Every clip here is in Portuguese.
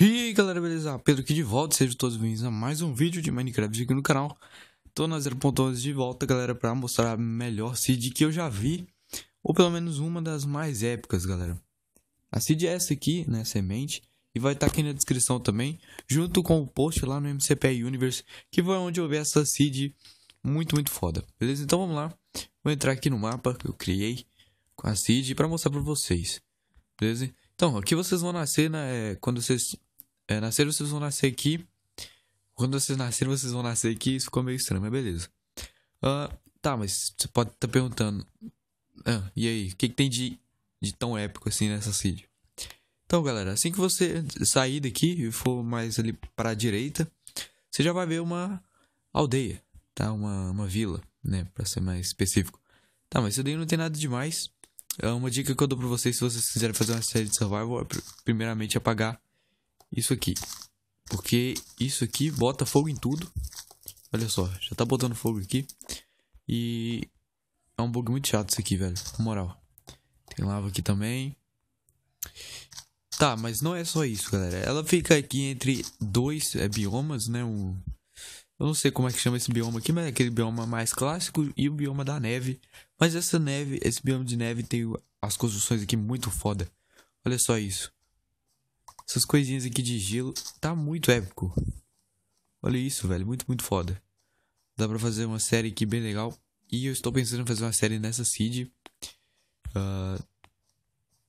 E aí galera, beleza? Pedro aqui de volta, sejam todos bem-vindos a mais um vídeo de Minecraft aqui no canal Tô na 0.11 de volta, galera, pra mostrar a melhor seed que eu já vi Ou pelo menos uma das mais épicas, galera A seed é essa aqui, né, semente E vai estar tá aqui na descrição também Junto com o post lá no MCPI Universe Que foi onde eu vi essa seed muito, muito foda Beleza? Então vamos lá Vou entrar aqui no mapa que eu criei com a seed pra mostrar pra vocês Beleza? Então, aqui vocês vão nascer, né, quando vocês é, nascer vocês vão nascer aqui. Quando vocês nascerem, vocês vão nascer aqui. Isso ficou meio estranho, mas beleza. Uh, tá, mas você pode estar tá perguntando. Ah, e aí, o que, que, tem de, de tão épico assim nessa cidade Então, galera, assim que você sair daqui e for mais ali para a direita, você já vai ver uma aldeia, tá? Uma, uma vila, né? Para ser mais específico. Tá, mas isso daí não tem nada demais. É uma dica que eu dou para vocês se vocês quiserem fazer uma série de survival é primeiramente apagar isso aqui. Porque isso aqui bota fogo em tudo. Olha só, já tá botando fogo aqui. E é um bug muito chato isso aqui, velho. Na moral. Tem lava aqui também. Tá, mas não é só isso, galera. Ela fica aqui entre dois é, biomas, né? Um, eu não sei como é que chama esse bioma aqui, mas é aquele bioma mais clássico e o bioma da neve. Mas essa neve, esse bioma de neve tem as construções aqui muito foda. Olha só isso. Essas coisinhas aqui de gelo. Tá muito épico. Olha isso, velho. Muito, muito foda. Dá pra fazer uma série aqui bem legal. E eu estou pensando em fazer uma série nessa seed. Uh,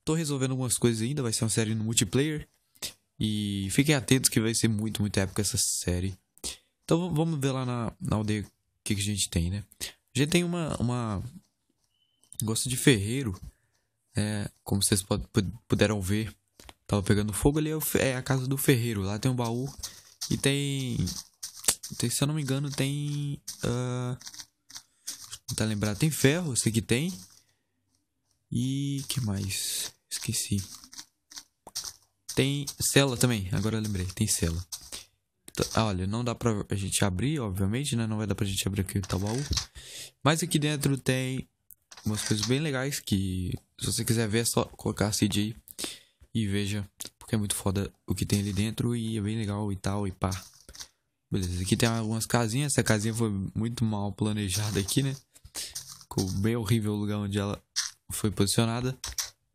tô resolvendo algumas coisas ainda. Vai ser uma série no multiplayer. E fiquem atentos que vai ser muito, muito épica essa série. Então vamos ver lá na, na aldeia o que, que a gente tem, né? A gente tem uma, uma gosto de ferreiro, é, como vocês puderam ver tava pegando fogo ali é a casa do ferreiro. Lá tem um baú e tem, tem se eu não me engano, tem uh, tá lembrar tem ferro, sei que tem. E que mais? Esqueci. Tem cela também, agora eu lembrei, tem cela. Ah, olha, não dá pra a gente abrir, obviamente, né? Não vai dar pra gente abrir aqui o baú. Mas aqui dentro tem umas coisas bem legais que, se você quiser ver, é só colocar a CD aí e veja, porque é muito foda o que tem ali dentro e é bem legal e tal e pá. Beleza, aqui tem algumas casinhas, essa casinha foi muito mal planejada aqui, né? Ficou bem horrível o lugar onde ela foi posicionada.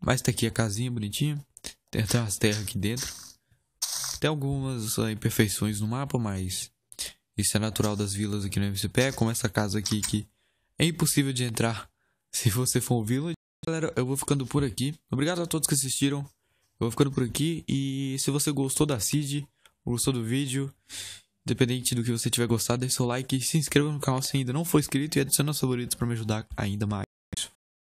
Mas tá aqui a casinha bonitinha. Tem até umas terras aqui dentro. Tem algumas ah, imperfeições no mapa, mas isso é natural das vilas aqui no MCP. Como essa casa aqui que é impossível de entrar se você for um village. Galera, eu vou ficando por aqui. Obrigado a todos que assistiram. Eu vou ficando por aqui e se você gostou da CID, gostou do vídeo, independente do que você tiver gostado, deixe seu like, se inscreva no canal se ainda não for inscrito e adicione aos favoritos para me ajudar ainda mais.